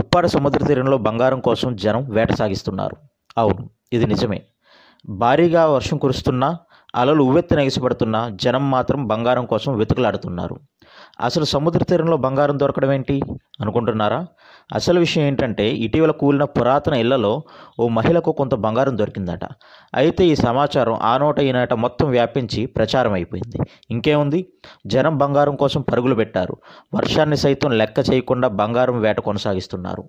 ఉప్పాడ సముద్ర తీరంలో బంగారం కోసం జనం వేట సాగిస్తున్నారు అవును ఇది నిజమే భారీగా వర్షం కురుస్తున్నా అలలు ఉవ్వెత్తి నగిసిపడుతున్నా జనం మాత్రం బంగారం కోసం వెతుకులాడుతున్నారు అసలు సముద్ర తీరంలో బంగారం దొరకడం ఏంటి అనుకుంటున్నారా అసలు విషయం ఏంటంటే ఇటీవల కూలిన పురాతన ఇళ్లలో ఓ మహిళకు కొంత బంగారం దొరికిందట అయితే ఈ సమాచారం ఆ నోట ఈ నోట మొత్తం వ్యాపించి ప్రచారం అయిపోయింది ఇంకేముంది జనం బంగారం కోసం పరుగులు పెట్టారు వర్షాన్ని సైతం లెక్క చేయకుండా బంగారం వేట కొనసాగిస్తున్నారు